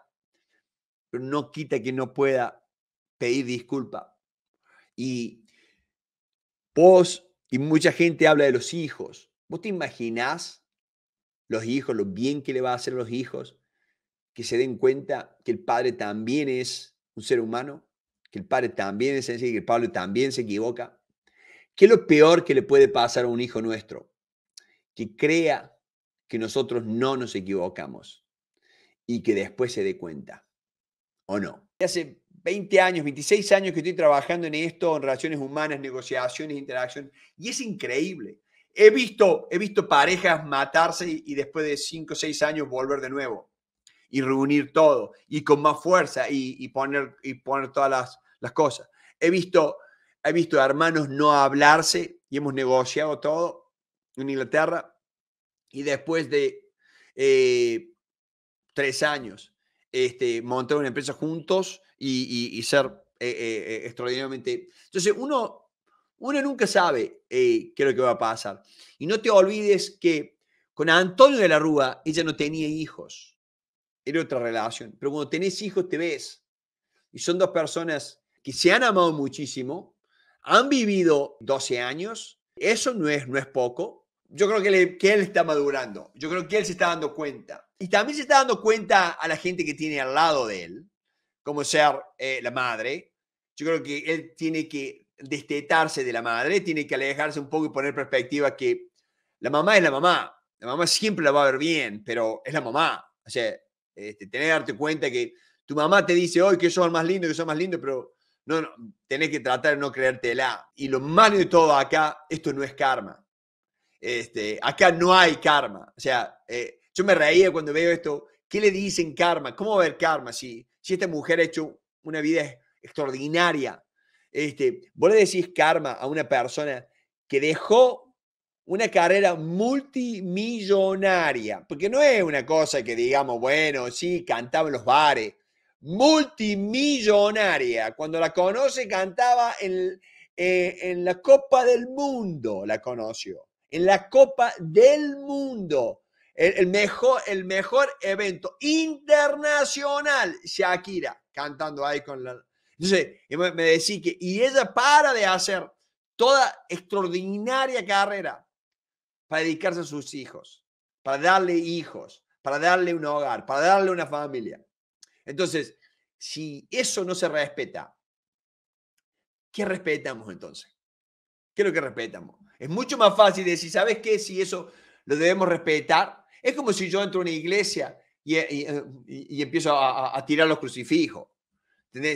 pero no quita que no pueda pedir disculpa. Y vos, y mucha gente habla de los hijos, ¿vos te imaginás los hijos, lo bien que le va a hacer a los hijos, que se den cuenta que el padre también es un ser humano? que el padre también es sencillo, que el Pablo también se equivoca. ¿Qué es lo peor que le puede pasar a un hijo nuestro? Que crea que nosotros no nos equivocamos y que después se dé cuenta. ¿O no? Hace 20 años, 26 años que estoy trabajando en esto, en relaciones humanas, negociaciones, interacción, y es increíble. He visto, he visto parejas matarse y después de 5 o 6 años volver de nuevo y reunir todo y con más fuerza y, poner, y poner todas las, cosas. He visto, he visto hermanos no hablarse y hemos negociado todo en Inglaterra y después de eh, tres años este, montar una empresa juntos y, ser eh, eh, extraordinariamente... Entonces uno, uno nunca sabe qué es lo que va a pasar. Y no te olvides que con Antonio de la Rúa ella no tenía hijos era otra relación. Pero cuando tenés hijos te ves. Y son dos personas que se han amado muchísimo, han vivido 12 años, eso no es, no es poco. Yo creo que, que él está madurando, yo creo que él se está dando cuenta. Y también se está dando cuenta a la gente que tiene al lado de él, como ser eh, la madre. Yo creo que él tiene que destetarse de la madre, tiene que alejarse un poco y poner perspectiva que la mamá es la mamá. La mamá siempre la va a ver bien, pero es la mamá. O sea, este, tenés que darte cuenta que tu mamá te dice hoy que sos el más lindo, que sos el más lindo, pero no, no, tenés que tratar de no creértela. Y lo malo de todo acá, esto no es karma. Este, acá no hay karma. O sea, eh, yo me reía cuando veo esto. ¿Qué le dicen karma? ¿Cómo va a haber karma si, si esta mujer ha hecho una vida extraordinaria? Este, vos le decís karma a una persona que dejó una carrera multimillonaria, porque no es una cosa que digamos, bueno, sí, cantaba en los bares, multimillonaria. Cuando la conoce, cantaba en, eh, la Copa del Mundo, la conoció, en la Copa del Mundo. El, mejor, el mejor evento internacional, Shakira, cantando ahí con la... Entonces, me, que, y ella para de hacer toda extraordinaria carrera para dedicarse a sus hijos, para darle hijos, para darle un hogar, para darle una familia. Entonces, si eso no se respeta, ¿qué respetamos entonces? ¿Qué es lo que respetamos? Es mucho más fácil decir, ¿sabes qué? Si eso lo debemos respetar, es como si yo entro a una iglesia y, eh, eh, empiezo a, tirar los crucifijos.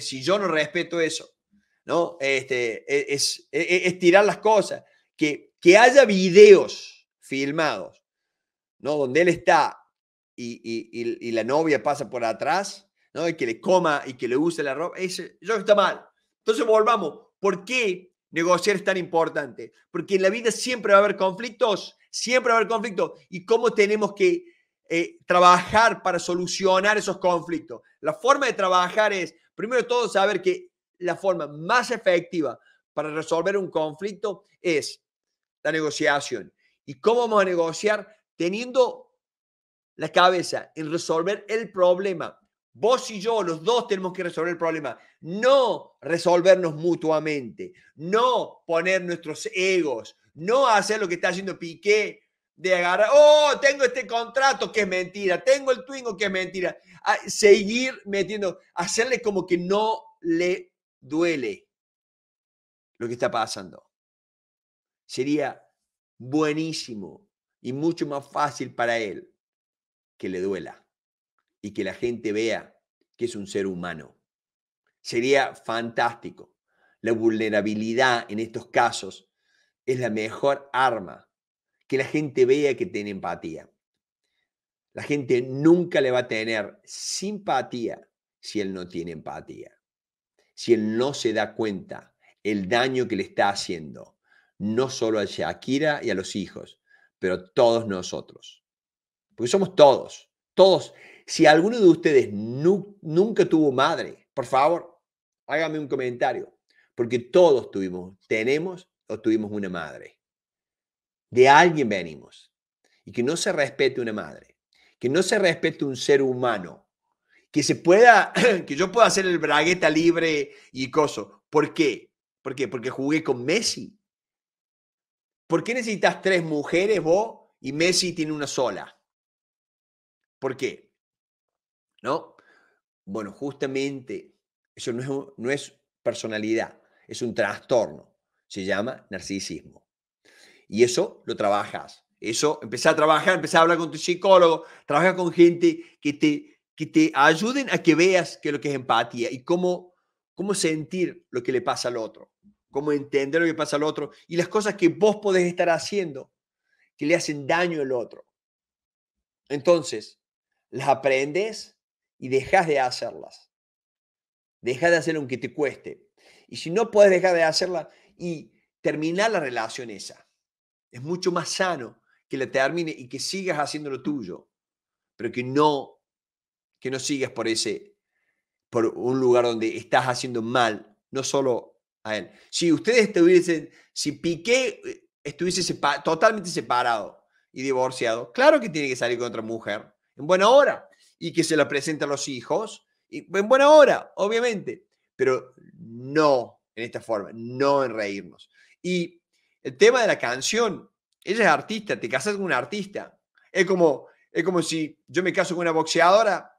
Si yo no respeto eso, ¿no? Este, e, e, e, es, tirar las cosas. Que, que haya videos filmados, ¿no? Donde él está y, la novia pasa por atrás, ¿no? Y que le coma y que le use la ropa, eso, yo está mal. Entonces volvamos, ¿por qué negociar es tan importante? Porque en la vida siempre va a haber conflictos, siempre va a haber conflictos. ¿Y cómo tenemos que eh, trabajar para solucionar esos conflictos? La forma de trabajar es, primero de todo, saber que la forma más efectiva para resolver un conflicto es la negociación. ¿Y cómo vamos a negociar? Teniendo la cabeza en resolver el problema. Vos y yo, los dos tenemos que resolver el problema. No resolvernos mutuamente, no poner nuestros egos, no hacer lo que está haciendo Piqué de agarrar, oh, tengo este contrato que es mentira, tengo el Twingo que es mentira. seguir metiendo, hacerle como que no le duele lo que está pasando. Sería buenísimo y mucho más fácil para él que le duela y que la gente vea que es un ser humano. Sería fantástico. La vulnerabilidad en estos casos es la mejor arma que la gente vea que tiene empatía. La gente nunca le va a tener simpatía si él no tiene empatía, si él no se da cuenta el daño que le está haciendo no solo a Shakira y a los hijos, pero todos nosotros. Porque somos todos, todos. Si alguno de ustedes nunca tuvo madre, por favor, hágame un comentario, porque todos tuvimos, tenemos o tuvimos una madre. De alguien venimos. Y que no se respete una madre, que no se respete un ser humano, que se pueda, [CLEARS THROAT] que yo pueda hacer el bragueta libre y coso. ¿Por qué? ¿Por qué? Porque jugué con Messi, ¿Por qué necesitas tres mujeres vos y Messi tiene una sola? ¿Por qué? ¿No? Bueno, justamente eso no es, personalidad, es un trastorno. Se llama narcisismo. Y eso lo trabajas. Eso, empecé a trabajar, empecé a hablar con tu psicólogo, trabaja con gente que te, que te ayuden a que veas qué es lo que es empatía y cómo, cómo sentir lo que le pasa al otro cómo entender lo que pasa al otro y las cosas que vos podés estar haciendo que le hacen daño al otro. Entonces, las aprendes y dejas de hacerlas. Dejas de hacer aunque te cueste. Y si no puedes dejar de hacerla y terminar la relación esa, es mucho más sano que la termine y que sigas haciendo lo tuyo, pero que no que no sigas por ese por un lugar donde estás haciendo mal, no solo a él. Si ustedes estuviesen, si Piqué eh, estuviese totalmente separado y divorciado, claro que tiene que salir con otra mujer, en buena hora, y que se la presenten los hijos, en buena hora, obviamente, pero no en esta forma, no en reírnos. Y el tema de la canción, ella es artista, te casas con una artista. Es como, es como si yo me caso con una boxeadora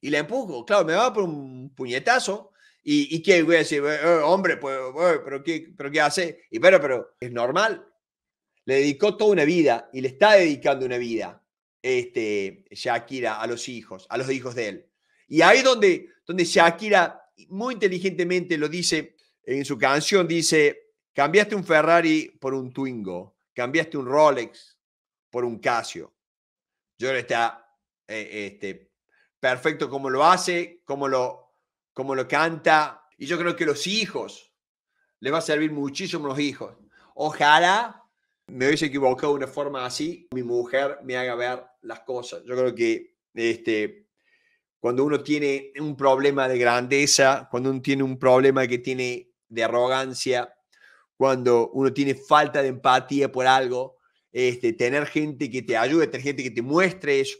y la empujo, claro, me va por un puñetazo, ¿Y, qué? Voy a decir, eh, eh, hombre, pues, eh, pero, qué, ¿pero qué hace? Y pero, pero, es normal. Le dedicó toda una vida y le está dedicando una vida este, Shakira a los hijos, a los hijos de él. Y ahí donde, donde Shakira muy inteligentemente lo dice en su canción, dice, cambiaste un Ferrari por un Twingo, cambiaste un Rolex por un Casio. Yo está este, perfecto como lo hace, como lo como lo canta. Y yo creo que los hijos, les va a servir muchísimo los hijos. Ojalá me hubiese equivocado de una forma así, mi mujer me haga ver las cosas. Yo creo que este, cuando uno tiene un problema de grandeza, cuando uno tiene un problema que tiene de arrogancia, cuando uno tiene falta de empatía por algo, este, tener gente que te ayude, tener gente que te muestre eso,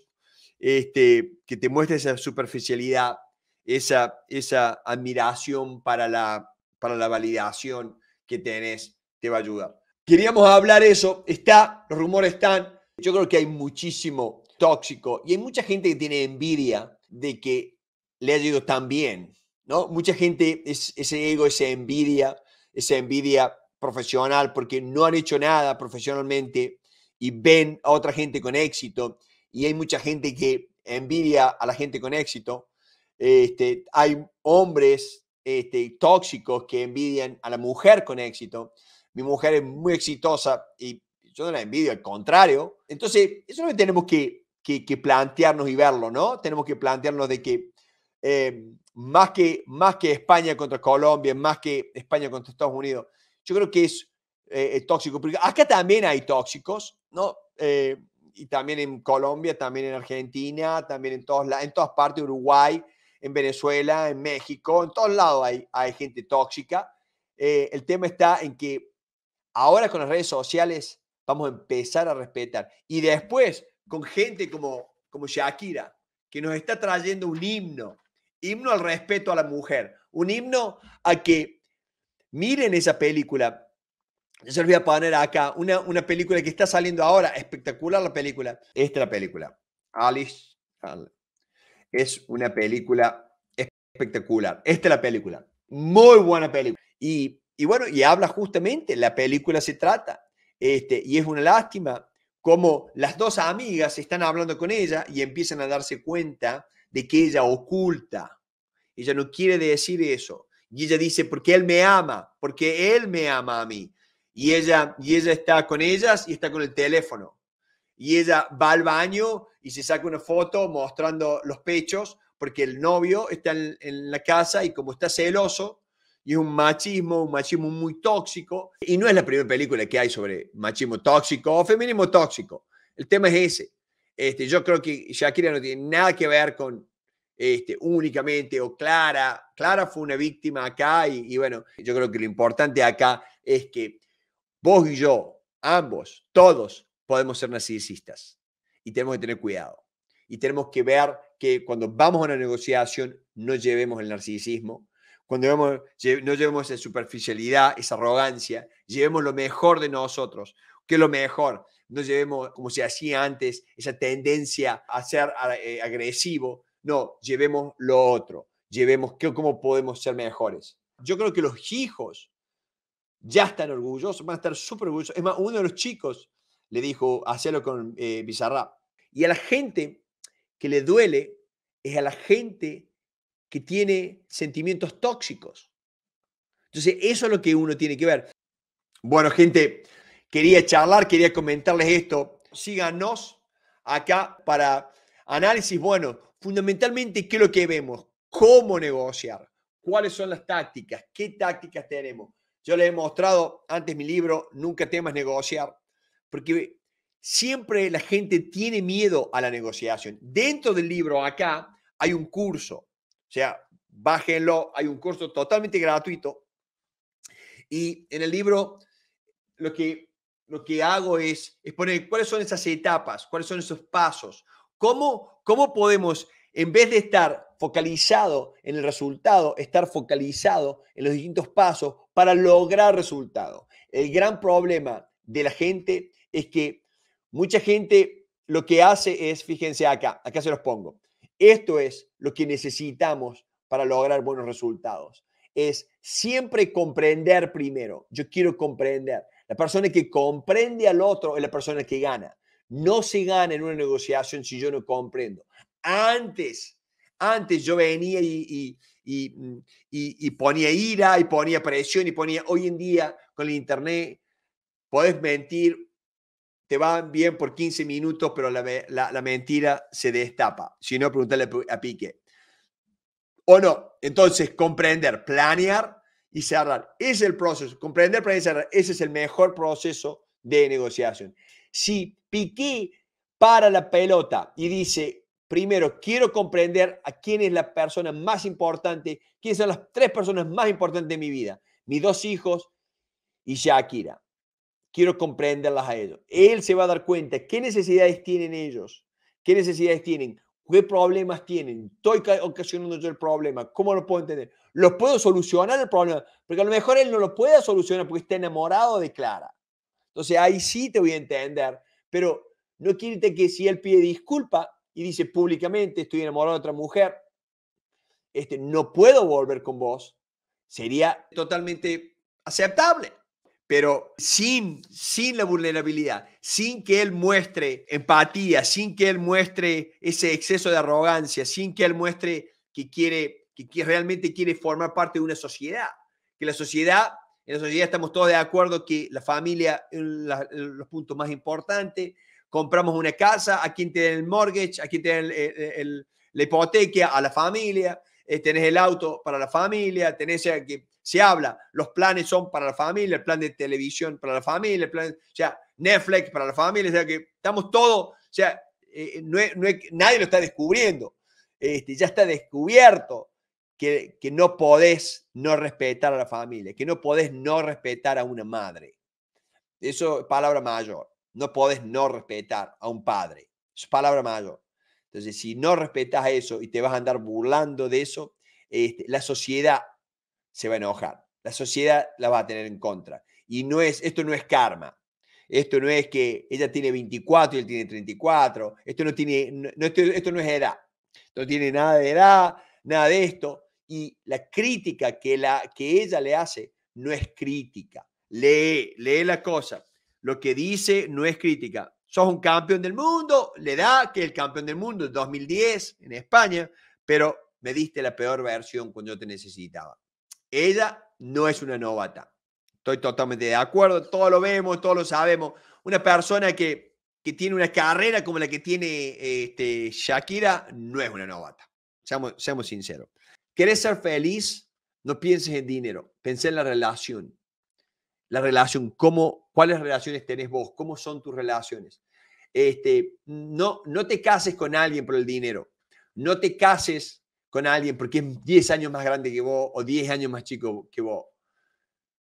este, que te muestre esa superficialidad, esa, esa admiración para la, para la validación que tenés te va a ayudar. Queríamos hablar eso, está, los rumores están, yo creo que hay muchísimo tóxico y hay mucha gente que tiene envidia de que le ha ido tan bien, ¿no? Mucha gente, ese ego, esa envidia, esa envidia profesional porque no han hecho nada profesionalmente y ven a otra gente con éxito y hay mucha gente que envidia a la gente con éxito este, hay hombres este, tóxicos que envidian a la mujer con éxito. Mi mujer es muy exitosa y yo no la envidio, al contrario. Entonces, eso es lo que tenemos que, plantearnos y verlo, ¿no? Tenemos que plantearnos de que eh, más, que, más que España contra Colombia, más que España contra Estados Unidos, yo creo que es eh, tóxico. Porque acá también hay tóxicos, ¿no? Eh, y también en Colombia, también en Argentina, también en, todos, en todas partes, Uruguay en Venezuela, en México, en todos lados hay, hay gente tóxica. Eh, el tema está en que ahora con las redes sociales vamos a empezar a respetar. Y después con gente como, como Shakira, que nos está trayendo un himno, himno al respeto a la mujer, un himno a que miren esa película. Yo lo voy a poner acá una, una película que está saliendo ahora, espectacular la película. Esta es la película, Alice es una película espectacular. Esta es la película. Muy buena película. Y, y bueno, y habla justamente, la película se trata. Este, y es una lástima como las dos amigas están hablando con ella y empiezan a darse cuenta de que ella oculta. Ella no quiere decir eso. Y ella dice, porque él me ama, porque él me ama a mí. Y ella, y ella está con ellas y está con el teléfono y ella va al baño y se saca una foto mostrando los pechos porque el novio está en, la casa y como está celoso, y es un machismo, un machismo muy tóxico, y no es la primera película que hay sobre machismo tóxico o feminismo tóxico, el tema es ese. Este, yo creo que Shakira no tiene nada que ver con este, únicamente o Clara. Clara fue una víctima acá y bueno, yo creo que lo importante acá es que vos y yo, ambos, todos, podemos ser narcisistas y tenemos que tener cuidado. Y tenemos que ver que cuando vamos a una negociación no llevemos el narcisismo, cuando vemos, no llevemos esa superficialidad, esa arrogancia, llevemos lo mejor de nosotros, que es lo mejor, no llevemos, como se hacía antes, esa tendencia a ser eh, agresivo, no, llevemos lo otro, llevemos que, cómo podemos ser mejores. Yo creo que los hijos ya están orgullosos, van a estar súper orgullosos. Es más, uno de los chicos le dijo, hacelo con eh, Bizarra. Y a la gente que le duele es a la gente que tiene sentimientos tóxicos. Entonces, eso es lo que uno tiene que ver. Bueno, gente, quería charlar, quería comentarles esto. Síganos acá para análisis, bueno, fundamentalmente, ¿qué es lo que vemos? ¿Cómo negociar? ¿Cuáles son las tácticas? ¿Qué tácticas tenemos? Yo les he mostrado antes mi libro, Nunca temas negociar porque siempre la gente tiene miedo a la negociación. Dentro del libro acá hay un curso, o sea, bájenlo, hay un curso totalmente gratuito. Y en el libro lo que, lo que hago es, exponer poner cuáles son esas etapas, cuáles son esos pasos, cómo, cómo podemos, en vez de estar focalizado en el resultado, estar focalizado en los distintos pasos para lograr resultado. El gran problema de la gente es que mucha gente lo que hace es, fíjense acá, acá se los pongo. Esto es lo que necesitamos para lograr buenos resultados. Es siempre comprender primero. Yo quiero comprender. La persona que comprende al otro es la persona que gana. No se gana en una negociación si yo no comprendo. Antes, antes yo venía y, mm, ponía ira y ponía presión y ponía, hoy en día con el Internet, podés mentir te van bien por 15 minutos, pero la, mentira se destapa. Si no, pregúntale a Pique. O no. Entonces, comprender, planear y cerrar. Ese es el proceso. Comprender, planear y cerrar. Ese es el mejor proceso de negociación. Si Piqué para la pelota y dice, primero, quiero comprender a quién es la persona más importante, quiénes son las tres personas más importantes de mi vida, mis dos hijos y Shakira quiero comprenderlas a ellos. Él se va a dar cuenta qué necesidades tienen ellos, qué necesidades tienen, qué problemas tienen. Estoy ocasionando yo el problema, ¿cómo lo puedo entender? ¿Los puedo solucionar el problema? Porque a lo mejor él no lo pueda solucionar porque está enamorado de Clara. Entonces ahí sí te voy a entender, pero no quiere que si él pide disculpa y dice públicamente estoy enamorado de otra mujer, este, no puedo volver con vos, sería totalmente aceptable pero sin, sin la vulnerabilidad, sin que él muestre empatía, sin que él muestre ese exceso de arrogancia, sin que él muestre que quiere, que realmente quiere formar parte de una sociedad, que la sociedad, en la sociedad estamos todos de acuerdo que la familia es los puntos más importantes, compramos una casa, a quien el mortgage, aquí quien la hipoteca, a la familia, eh, tenés el auto para la familia, tenés que se habla, los planes son para la familia, el plan de televisión para la familia, el plan, o sea, Netflix para la familia, o sea, que estamos todos, o sea, eh, eh, no nadie lo está descubriendo, este, ya está descubierto que, no podés no respetar a la familia, que no podés no respetar a una madre. Eso es palabra mayor. No podés no respetar a un padre. Es palabra mayor. Entonces, si no respetas eso y te vas a andar burlando de eso, este, la sociedad se va a enojar. La sociedad la va a tener en contra. Y no es, esto no es karma. Esto no es que ella tiene 24 y él tiene 34. Esto no, tiene, esto, no es edad. No tiene nada de edad, nada de esto. Y la crítica que, la, que ella le hace no es crítica. Lee, lee la cosa. Lo que dice no es crítica. Sos un campeón del mundo, le da que el campeón del mundo en 2010 en España, pero me diste la peor versión cuando yo te necesitaba. Ella no es una novata. Estoy totalmente de acuerdo, todos lo vemos, todos lo sabemos. Una persona que, que tiene una carrera como la que tiene este, Shakira no es una novata. Seamos, seamos sinceros. ¿Querés ser feliz? No pienses en dinero, pensé en la relación. La relación, cómo, cuáles relaciones tenés vos, cómo son tus relaciones. Este, no, no te cases con alguien por el dinero. No te cases con alguien porque es 10 años más grande que vos o 10 años más chico que vos.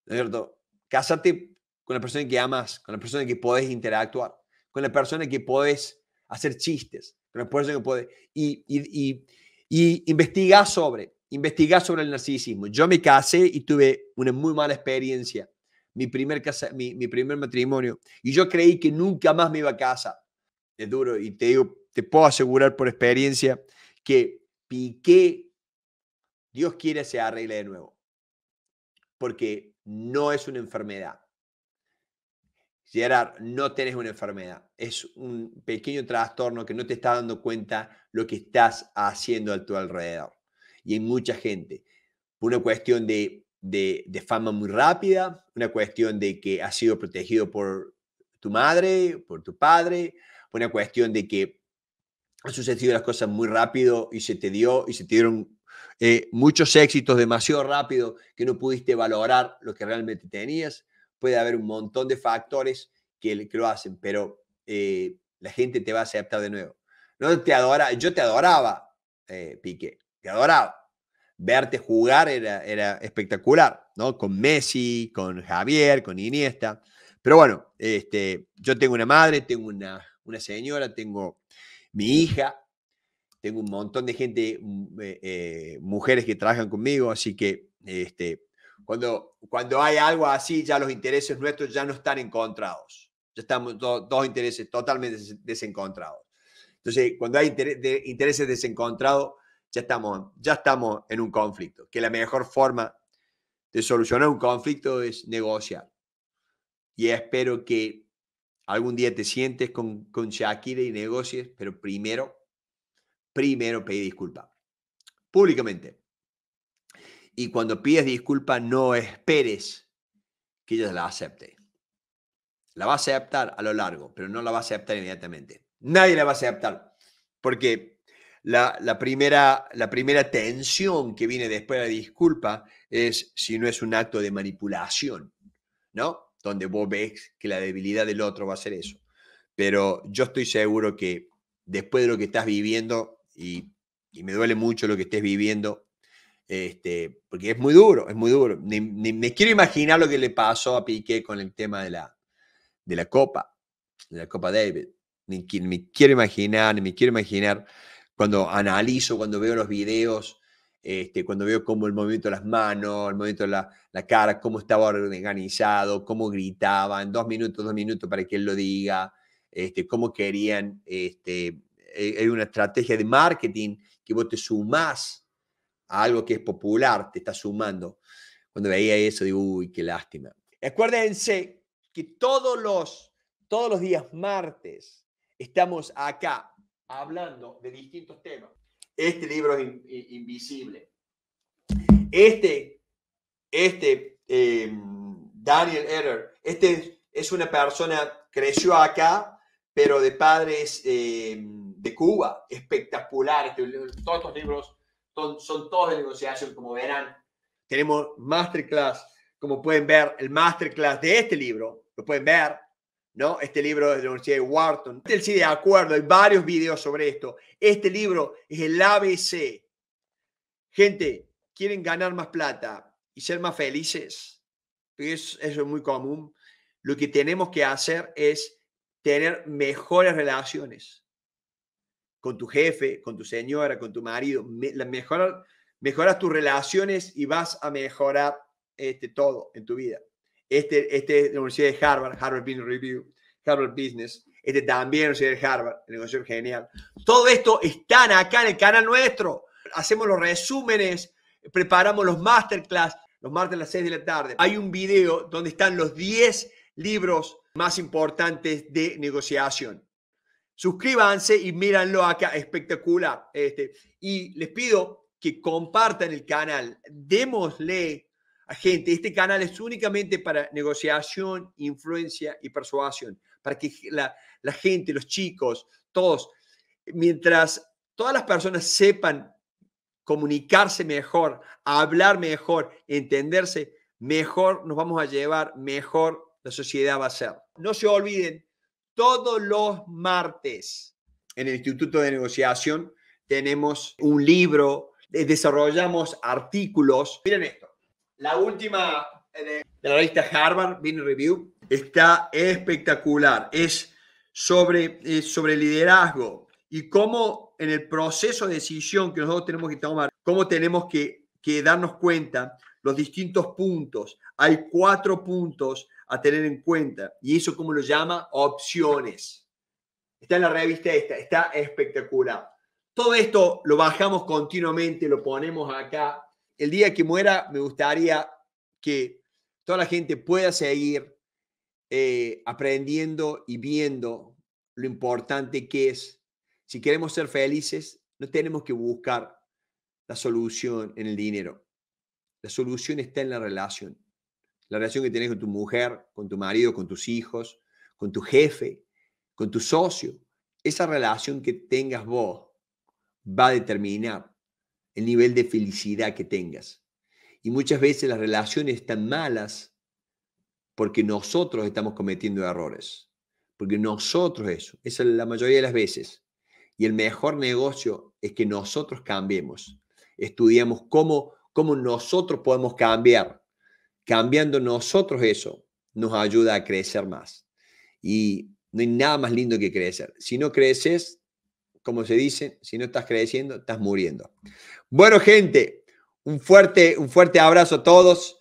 ¿No es cierto? Cásate con la persona que amas, con la persona que podés interactuar, con la persona que podés hacer chistes, con la persona que podés... Y, y, investigar sobre, investigar sobre el narcisismo. Yo me casé y tuve una muy mala experiencia, mi primer, casa, mi, primer matrimonio, y yo creí que nunca más me iba a casa. Es duro y te digo, te puedo asegurar por experiencia que que Dios quiere se arregle de nuevo, porque no es una enfermedad. Gerard, no tenés una enfermedad, es un pequeño trastorno que no te está dando cuenta lo que estás haciendo a tu alrededor. Y hay mucha gente, una cuestión de, de, de fama muy rápida, una cuestión de que has sido protegido por tu madre, por tu padre, una cuestión de que han sucedido las cosas muy rápido y se te dio y se te dieron eh, muchos éxitos demasiado rápido que no pudiste valorar lo que realmente tenías. Puede haber un montón de factores que, lo hacen, pero eh, la gente te va a aceptar de nuevo. No te adora, yo te adoraba, eh, Piqué, te adoraba. Verte jugar era, era espectacular, ¿no? Con Messi, con Javier, con Iniesta. Pero bueno, este, yo tengo una madre, tengo una, una señora, tengo mi hija, tengo un montón de gente, mm, eh, eh, mujeres que trabajan conmigo, así que este, cuando, cuando hay algo así, ya los intereses nuestros ya no están encontrados. Ya estamos dos intereses totalmente desencontrados. Entonces, cuando hay intereses desencontrados, ya estamos, ya estamos en un conflicto. Que la mejor forma de solucionar un conflicto es negociar. Y espero que algún día te sientes con, con Shakira y negocies, pero primero, primero pide disculpa, públicamente. Y cuando pides disculpa, no esperes que ella la acepte. La vas a aceptar a lo largo, pero no la vas a aceptar inmediatamente. Nadie la va a aceptar, porque la, la, primera, la primera tensión que viene después de la disculpa es si no es un acto de manipulación, ¿no? donde vos ves que la debilidad del otro va a ser eso. Pero yo estoy seguro que después de lo que estás viviendo, y, me duele mucho lo que estés viviendo, este, porque es muy duro, es muy duro. Ni, me quiero imaginar lo que le pasó a Piqué con el tema de la, de la Copa, de la Copa David. Ni, ni me quiero imaginar, ni me quiero imaginar cuando analizo, cuando veo los videos este, cuando veo cómo el movimiento de las manos, el movimiento de la, cara, cómo estaba organizado, cómo gritaban, dos minutos, dos minutos para que él lo diga, este, cómo querían, este, hay e, una estrategia de marketing que vos te sumás a algo que es popular, te estás sumando. Cuando veía eso, digo, uy, qué lástima. Acuérdense que todos los, todos los días martes estamos acá hablando de distintos temas. Este libro es invisible. Este, este eh, Daniel Eller, este es una persona, creció acá, pero de padres eh, de Cuba. Espectacular. Este todos estos libros son, son todos de negociación, como verán. Tenemos masterclass, como pueden ver, el masterclass de este libro, lo pueden ver ¿no? Este libro de la Universidad de Wharton. Este sí, de acuerdo, hay varios videos sobre esto. Este libro es el ABC. Gente, quieren ganar más plata y ser más felices. Eso, eso es muy común. Lo que tenemos que hacer es tener mejores relaciones con tu jefe, con tu señora, con tu marido. mejoras, mejoras tus relaciones y vas a mejorar este, todo en tu vida. Este, este es de la Universidad de Harvard, Harvard Business Review, Harvard Business. Este también es de la Universidad de Harvard, el negocio genial. Todo esto está acá en el canal nuestro. Hacemos los resúmenes, preparamos los masterclass, los martes a las 6 de la tarde. Hay un video donde están los 10 libros más importantes de negociación. Suscríbanse y míranlo acá, espectacular. Este, y les pido que compartan el canal, démosle gente, este canal es únicamente para negociación, influencia y persuasión, para que la, la gente, los chicos, todos, mientras todas las personas sepan comunicarse mejor, hablar mejor, entenderse mejor, nos vamos a llevar mejor la sociedad va a ser. No se olviden, todos los martes en el Instituto de Negociación tenemos un libro, eh, desarrollamos artículos. Miren esto. La última eh, de, la revista Harvard, Business Review, está espectacular. Es sobre, sobre liderazgo y cómo en el proceso de decisión que nosotros tenemos que tomar, cómo tenemos que, darnos cuenta los distintos puntos. Hay cuatro puntos a tener en cuenta y eso ¿cómo lo llama opciones. Está en la revista esta, está espectacular. Todo esto lo bajamos continuamente, lo ponemos acá el día que muera me gustaría que toda la gente pueda seguir eh, aprendiendo y viendo lo importante que es. Si queremos ser felices, no tenemos que buscar la solución en el dinero. La solución está en la relación. La relación que tienes con tu mujer, con tu marido, con tus hijos, con tu jefe, con tu socio. Esa relación que tengas vos va a determinar el nivel de felicidad que tengas. Y muchas veces las relaciones están malas porque nosotros estamos cometiendo errores. Porque nosotros eso, es la mayoría de las veces. Y el mejor negocio es que nosotros cambiemos. Estudiamos cómo, cómo nosotros podemos cambiar. Cambiando nosotros eso nos ayuda a crecer más. Y no hay nada más lindo que crecer. Si no creces, como se dice, si no estás creciendo, estás muriendo. Bueno, gente, un fuerte, un fuerte abrazo a todos.